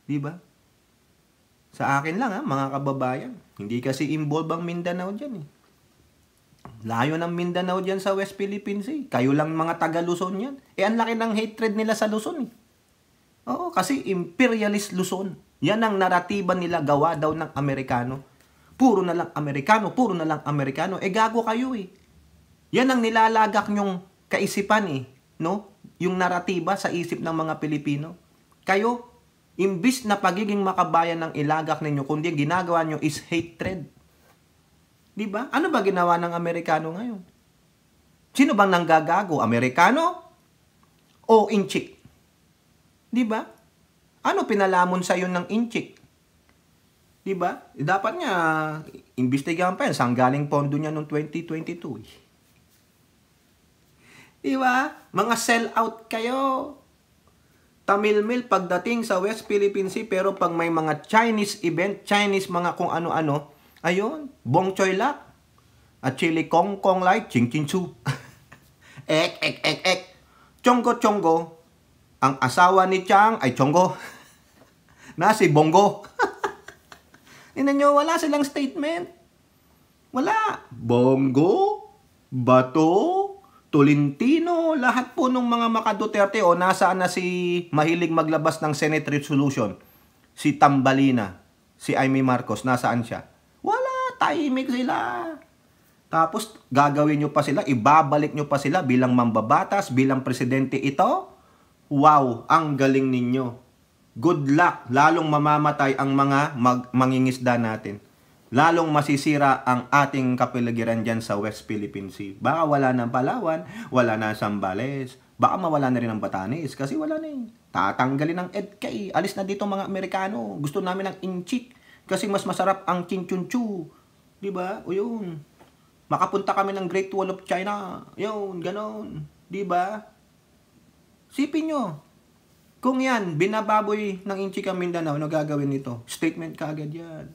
'Di ba? Sa akin lang ha, ah, mga kababayan. Hindi kasi involved ang Mindanao diyan eh. Layo ng Mindanao diyan sa West Philippines eh. Kayo lang mga taga Luzon 'yan. Eh ang laki ng hatred nila sa Luzon eh. Oo, kasi imperialist Luzon. Yan ang naratiba nila gawa daw ng Amerikano Puro na lang Amerikano, puro na lang Amerikano. Eh gago kayo eh. Yan ang nilalagak nyong kaisipan eh. No? Yung naratiba sa isip ng mga Pilipino. Kayo, imbis na pagiging makabayan ng ilagak ninyo, kundi ang ginagawa nyo is hatred. Di ba? Ano ba ginawa ng Amerikano ngayon? Sino bang nanggagago? Amerikano o inchik? Di ba? Ano pinalamon sa iyo ng inchik? Di ba? Eh, dapat niya imbestigahan pa yan. Saan galing pondo niya noong 2022? Di ba? Mga sell-out kayo. Tamil Mil pagdating sa West Philippine Sea pero pag may mga Chinese event, Chinese mga kung ano-ano, ayun, Bong Choy Lak, at Chili Kong Kong Lai, Ching Ching Chu. ek, ek, ek, ek. Chonggo, chonggo, ang asawa ni Chang ay chonggo. na si Bongo. Tinan nyo, wala silang statement. Wala. Bongo, Bato, Tolentino, lahat po nung mga makaduterte o nasaan na si mahilig maglabas ng Senate Resolution, si Tambalina, si Amy Marcos, nasaan siya? Wala, tahimik sila. Tapos gagawin nyo pa sila, ibabalik nyo pa sila bilang mambabatas, bilang presidente ito. Wow, ang galing ninyo good luck, lalong mamamatay ang mga mag- mangingisda natin. Lalong masisira ang ating kapiligiran dyan sa West Philippine Sea. Baka wala ng Palawan, wala na Sambales, baka mawala na rin ang Batanes kasi wala na eh. Tatanggalin ang EDCA. Alis na dito mga Amerikano. Gusto namin ng inchik kasi mas masarap ang chinchunchu. Di ba? O yun. Makapunta kami ng Great Wall of China. Yun, ganon. Di ba? Sipin nyo. Kung yan, binababoy ng Inchika Mindanao, ano gagawin nito? Statement kaagad yan.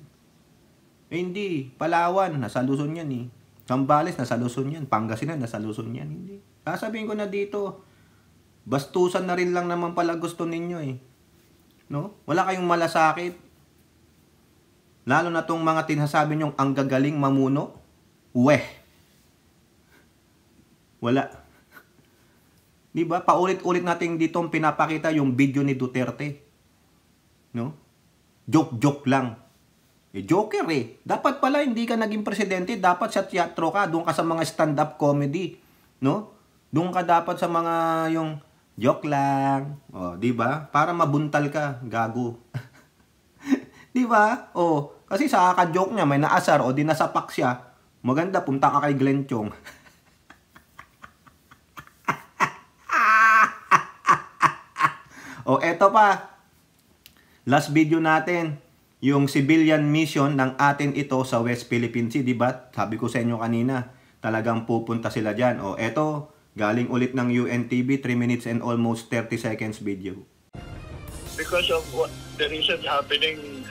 Eh, hindi. Palawan, nasa Luzon yan eh. Sambales, nasa Luzon yan. Pangasinan, nasa Luzon yan. Hindi. Sasabihin ko na dito, bastusan na rin lang naman pala gusto ninyo eh. No? Wala kayong malasakit. Lalo na tong mga tinasabi nyong ang gagaling mamuno. Weh. Wala. 'Di ba? Paulit-ulit nating dito pinapakita yung video ni Duterte. No? Joke-joke lang. Eh, joker eh. Dapat pala hindi ka naging presidente, dapat sa teatro ka, doon ka sa mga stand-up comedy, no? Doon ka dapat sa mga yung joke lang. Oh, 'di ba? Para mabuntal ka, gago. 'Di ba? Oh, kasi sa kaka-joke niya may naasar o di nasapak siya. Maganda punta ka kay Glenn Chong. O eto pa, last video natin, yung civilian mission ng atin ito sa West Philippine Sea, di Sabi ko sa inyo kanina, talagang pupunta sila dyan. O eto, galing ulit ng UNTV, 3 minutes and almost 30 seconds video. Because of what, the recent happening,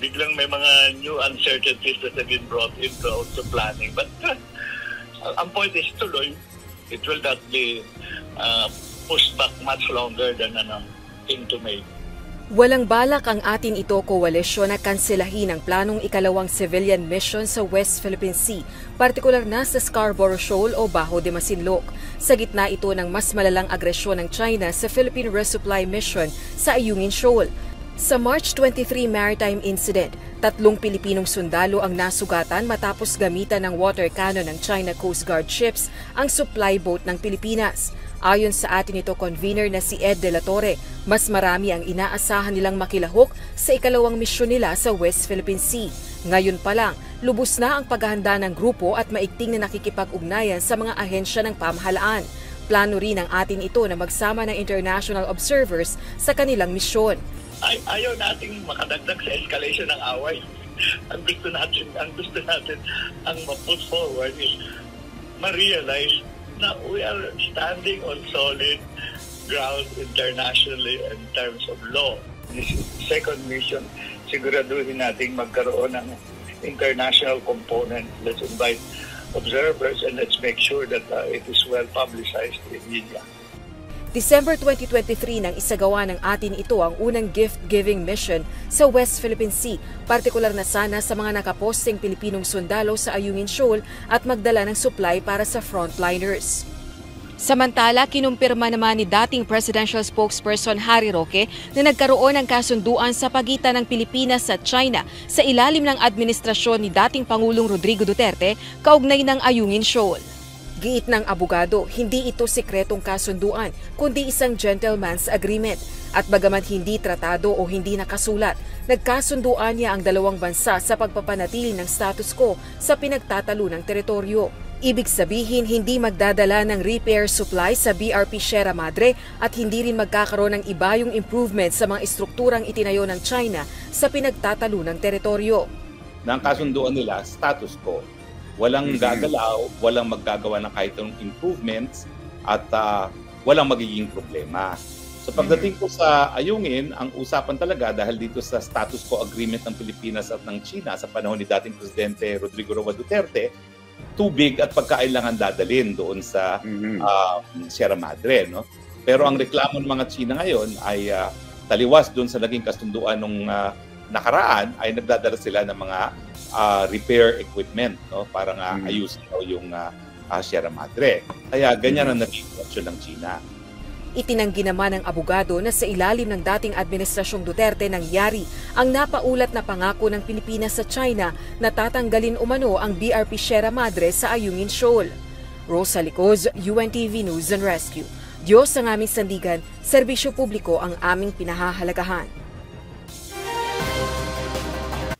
biglang may mga new uncertainties that have been brought into the planning. But uh, ang point is tuloy, it will not be uh, pushed back much longer than ano, thing to Walang balak ang atin ito koalisyon na kanselahin ang planong ikalawang civilian mission sa West Philippine Sea, partikular na sa Scarborough Shoal o Bajo de Masinloc. Sa gitna ito ng mas malalang agresyon ng China sa Philippine Resupply Mission sa Ayungin Shoal. Sa March 23 maritime incident, tatlong Pilipinong sundalo ang nasugatan matapos gamitan ng water cannon ng China Coast Guard ships ang supply boat ng Pilipinas. Ayon sa atin ito convener na si Ed De La Torre, mas marami ang inaasahan nilang makilahok sa ikalawang misyon nila sa West Philippine Sea. Ngayon pa lang, lubos na ang paghahanda ng grupo at maigting na nakikipag-ugnayan sa mga ahensya ng pamahalaan. Plano rin ang atin ito na magsama ng international observers sa kanilang misyon. Ay, ayaw nating makadagdag sa escalation ng away. ang gusto natin, ang gusto natin, ang ma-put forward is ma-realize now we are standing on solid ground internationally in terms of law. This second mission, siguraduhin nating magkaroon ng international component. Let's invite observers and let's make sure that uh, it is well publicized in media. December 2023 nang isagawa ng atin ito ang unang gift-giving mission sa West Philippine Sea, partikular na sana sa mga nakaposting Pilipinong sundalo sa Ayungin Shoal at magdala ng supply para sa frontliners. Samantala, kinumpirma naman ni dating presidential spokesperson Harry Roque na nagkaroon ng kasunduan sa pagitan ng Pilipinas at China sa ilalim ng administrasyon ni dating Pangulong Rodrigo Duterte kaugnay ng Ayungin Shoal. Giit ng abogado, hindi ito sikretong kasunduan, kundi isang gentleman's agreement. At bagaman hindi tratado o hindi nakasulat, nagkasunduan niya ang dalawang bansa sa pagpapanatili ng status quo sa pinagtatalo ng teritoryo. Ibig sabihin, hindi magdadala ng repair supply sa BRP Sierra Madre at hindi rin magkakaroon ng iba yung improvement sa mga estrukturang itinayo ng China sa pinagtatalo ng teritoryo. Nang kasunduan nila, status quo Walang gagalaw, walang maggagawa ng kahit anong improvements, at uh, walang magiging problema. So pagdating ko sa ayungin, ang usapan talaga dahil dito sa status quo agreement ng Pilipinas at ng China sa panahon ni dating Presidente Rodrigo Roa Duterte, tubig at pagkailangan dadalhin doon sa uh, Sierra Madre. No? Pero ang reklamo ng mga China ngayon ay uh, taliwas doon sa naging kasunduan ng uh, ah, nakaraan ay nagdadala sila ng mga uh, repair equipment, no? Para nga ah, mm. ayusin daw yung uh, uh, Sierra Madre. Kaya ganyan ang mm. naging reaksyon ng China. Itinanggi naman ng abogado na sa ilalim ng dating Administrasyong Duterte nangyari ang napaulat na pangako ng Pilipinas sa China na tatanggalin umano ang BRP Sierra Madre sa Ayungin Shoal. Rosa Licoz, UNTV News and Rescue. Diyos ang aming sandigan, serbisyo publiko ang aming pinahahalagahan.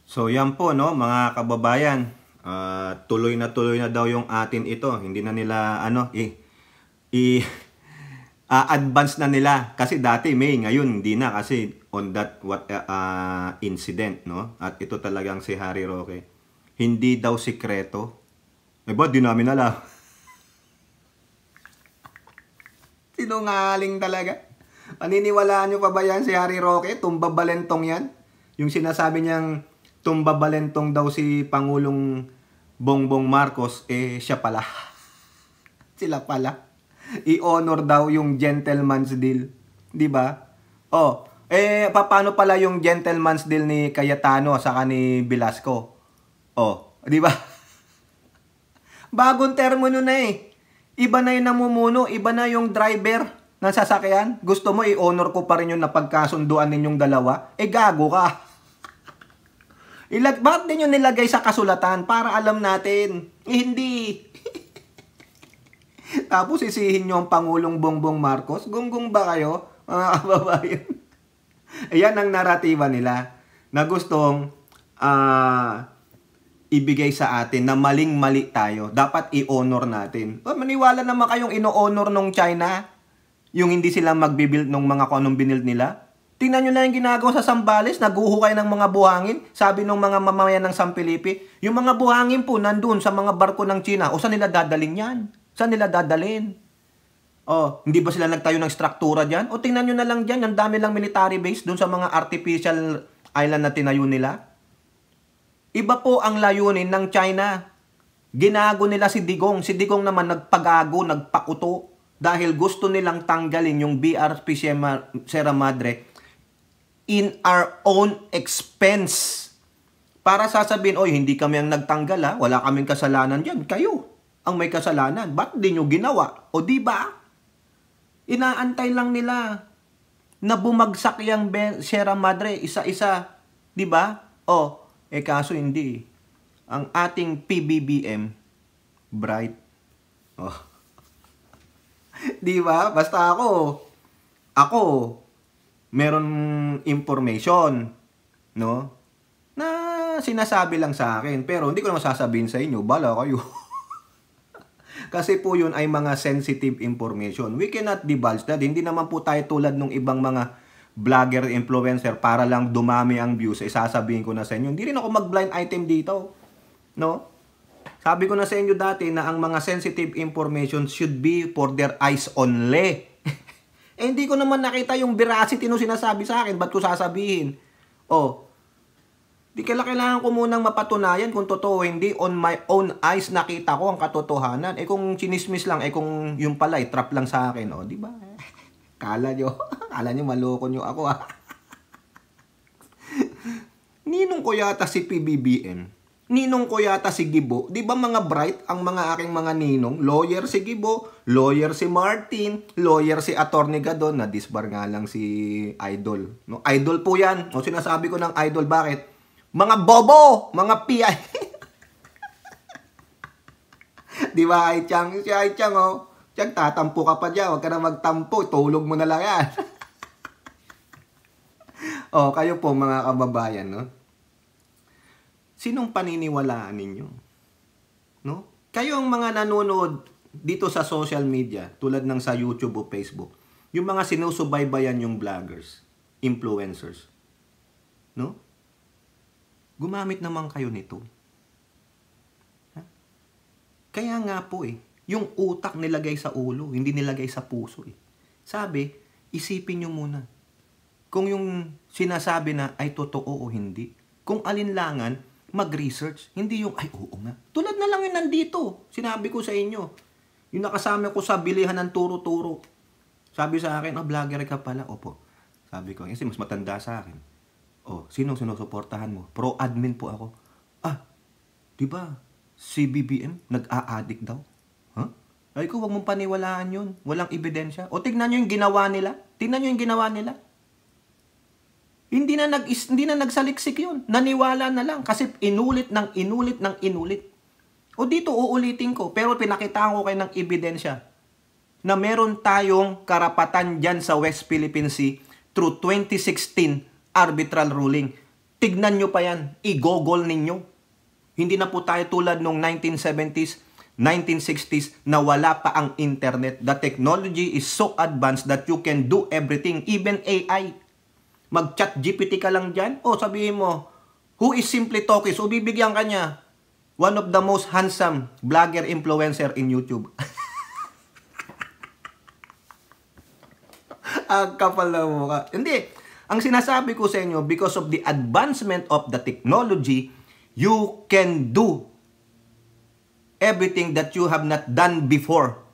So yan po no mga kababayan, uh, tuloy na tuloy na daw yung atin ito. Hindi na nila ano i i uh, advance na nila kasi dati may ngayon hindi na kasi on that what uh, incident no. At ito talagang si Harry Roque. Hindi daw sikreto. Eh ba di namin alam. Sinungaling talaga. Paniniwalaan niyo pa ba yan si Harry Roque? Tumbabalentong yan? Yung sinasabi niyang tumbabalentong daw si Pangulong Bongbong Marcos, eh siya pala. Sila pala. I-honor daw yung gentleman's deal. 'Di ba? Oh, eh paano pala yung gentleman's deal ni Cayetano sa ni Velasco? Oh, 'di ba? Bagong termino na eh. Iba na yung namumuno, iba na yung driver ng sasakyan. Gusto mo i-honor ko pa rin yung napagkasunduan ninyong dalawa? Eh gago ka. Ilag bakit din yun nilagay sa kasulatan para alam natin? Eh, hindi. Tapos sisihin nyo ang Pangulong Bongbong Marcos? Gunggong ba kayo, mga kababayan? Ayan ang naratiba nila na gustong uh, ibigay sa atin na maling-mali tayo. Dapat i-honor natin. O, oh, maniwala naman kayong ino-honor nung China yung hindi sila magbibuild ng mga kung anong binild nila. Tingnan nyo na yung ginagawa sa Sambales, naguho kayo ng mga buhangin, sabi ng mga mamamayan ng San Sampilipi. Yung mga buhangin po nandun sa mga barko ng China, o saan nila dadalin yan? Saan nila dadalin? O, oh, hindi ba sila nagtayo ng struktura dyan? O tingnan nyo na lang dyan, ang dami lang military base dun sa mga artificial island na tinayo nila. Iba po ang layunin ng China. Ginago nila si Digong. Si Digong naman nagpagago, nagpakuto. Dahil gusto nilang tanggalin yung BRP Sierra Madre in our own expense. Para sasabihin, oy, hindi kami ang nagtanggal ha, ah. wala kaming kasalanan diyan. Kayo ang may kasalanan. Ba't di nyo ginawa? O di ba? Inaantay lang nila na bumagsak yung ben Sierra Madre isa-isa, di ba? O, eh kaso hindi. Eh. Ang ating PBBM, bright. Oh. di ba? Basta ako, ako, meron information, no? Na sinasabi lang sa akin, pero hindi ko naman sasabihin sa inyo, bala kayo. Kasi po yun ay mga sensitive information. We cannot divulge that. Hindi naman po tayo tulad ng ibang mga vlogger, influencer para lang dumami ang views. Isasabihin eh, ko na sa inyo. Hindi rin ako mag-blind item dito. No? Sabi ko na sa inyo dati na ang mga sensitive information should be for their eyes only. Eh, hindi ko naman nakita yung veracity no sinasabi sa akin. Ba't ko sasabihin? Oh, di kailan kailangan ko munang mapatunayan kung totoo hindi. On my own eyes nakita ko ang katotohanan. Eh kung chinismis lang, eh kung yung pala, eh, trap lang sa akin. Oh, di ba? Kala nyo, kala nyo maloko nyo ako ah. Ninong ko yata si PBBM. Ninong ko yata si Gibo. Di ba mga bright ang mga aking mga ninong? Lawyer si Gibo, lawyer si Martin, lawyer si Attorney Gadon, na disbar nga lang si Idol. No, idol po yan. O sinasabi ko ng idol, bakit? Mga bobo! Mga PI! Di ba, ay Chang? Si ay Chang, oh. Chang, tatampo ka pa dyan. Huwag ka na magtampo. Tulog mo na lang yan. oh, kayo po mga kababayan, no? Sinong paniniwalaan ninyo? No? Kayo ang mga nanonood dito sa social media, tulad ng sa YouTube o Facebook, yung mga sinusubaybayan yung vloggers, influencers. No? Gumamit naman kayo nito. Ha? Kaya nga po eh, yung utak nilagay sa ulo, hindi nilagay sa puso eh. Sabi, isipin nyo muna. Kung yung sinasabi na ay totoo o hindi. Kung alinlangan, mag-research. Hindi yung, ay oo nga. Tulad na lang yung nandito. Sinabi ko sa inyo. Yung nakasama ko sa bilihan ng turo-turo. Sabi sa akin, oh, vlogger ka pala. Opo. Sabi ko, kasi mas matanda sa akin. Oh, sino sinusuportahan mo? Pro-admin po ako. Ah, di ba? Si BBM, nag-a-addict daw. Huh? Ay ko, wag mong paniwalaan yun. Walang ebidensya. O, tignan nyo yung ginawa nila. Tignan nyo yung ginawa nila. Hindi na, nag, hindi na nagsaliksik yun. Naniwala na lang kasi inulit ng inulit ng inulit. O dito uulitin ko, pero pinakita ko kayo ng ebidensya na meron tayong karapatan diyan sa West Philippine Sea through 2016 arbitral ruling. Tignan nyo pa yan, i-google ninyo. Hindi na po tayo tulad nung 1970s, 1960s na wala pa ang internet. The technology is so advanced that you can do everything, even AI. Mag-chat GPT ka lang dyan. O sabihin mo, who is Simply Talkies? O bibigyan ka niya. One of the most handsome blogger influencer in YouTube. Ang kapal na mukha. Hindi. Ang sinasabi ko sa inyo, because of the advancement of the technology, you can do everything that you have not done before.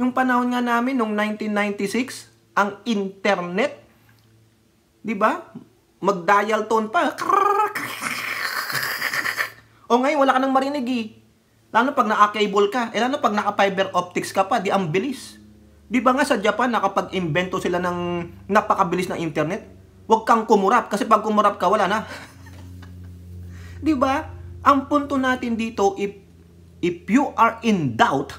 Yung panahon nga namin, noong 1996, ang internet 'Di ba? Mag-dial tone pa. O ngayon wala ka nang marinig eh. Lalo pag naka-cable ka, eh lalo pag naka-fiber optics ka pa, di ang bilis. 'Di ba nga sa Japan nakapag-imbento sila ng napakabilis na internet? Huwag kang kumurap kasi pag kumurap ka wala na. 'Di ba? Ang punto natin dito if if you are in doubt,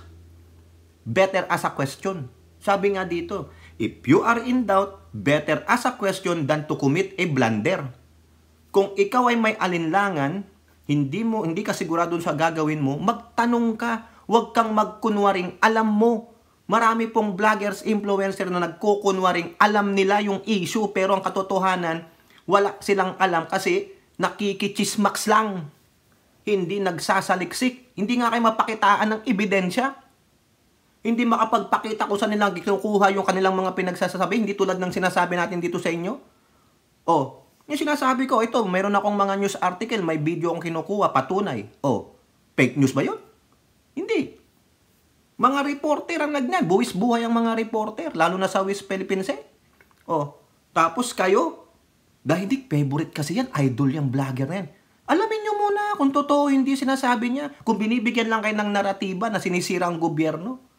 better as a question. Sabi nga dito, If you are in doubt, better ask a question than to commit a blunder. Kung ikaw ay may alinlangan, hindi mo hindi ka sigurado sa gagawin mo, magtanong ka. Huwag kang magkunwaring alam mo. Marami pong vloggers, influencer na nagkukunwaring alam nila yung issue pero ang katotohanan, wala silang alam kasi nakikichismax lang. Hindi nagsasaliksik. Hindi nga kayo mapakitaan ng ebidensya. Hindi makapagpakita ko sa nilang kinukuha yung kanilang mga pinagsasabi, hindi tulad ng sinasabi natin dito sa inyo. Oh, yung sinasabi ko, ito, meron akong mga news article, may video akong kinukuha, patunay. Oh, fake news ba yun? Hindi. Mga reporter ang nagnan, buwis buhay ang mga reporter, lalo na sa West Philippines eh. Oh, tapos kayo, dahil hindi favorite kasi yan, idol yung vlogger na yan. Alamin nyo muna kung totoo hindi sinasabi niya. Kung binibigyan lang kayo ng naratiba na sinisira ang gobyerno.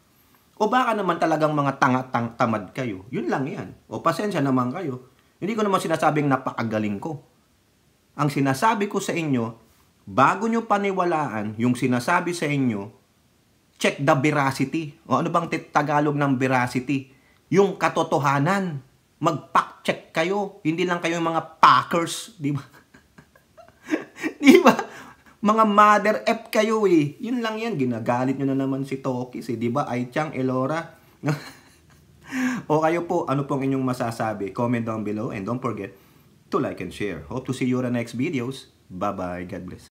O baka naman talagang mga tanga-tang tamad kayo. Yun lang yan. O pasensya naman kayo. Hindi ko naman sinasabing napakagaling ko. Ang sinasabi ko sa inyo, bago nyo paniwalaan yung sinasabi sa inyo, check the veracity. O ano bang Tagalog ng veracity? Yung katotohanan. Mag-fact check kayo. Hindi lang kayo yung mga packers. Di ba? di ba? Mga mother F kayo eh. Yun lang yan. Ginagalit nyo na naman si Tokis eh. Diba? Ay Chang, Elora. Eh, o kayo po, ano pong inyong masasabi? Comment down below and don't forget to like and share. Hope to see you on the next videos. Bye-bye. God bless.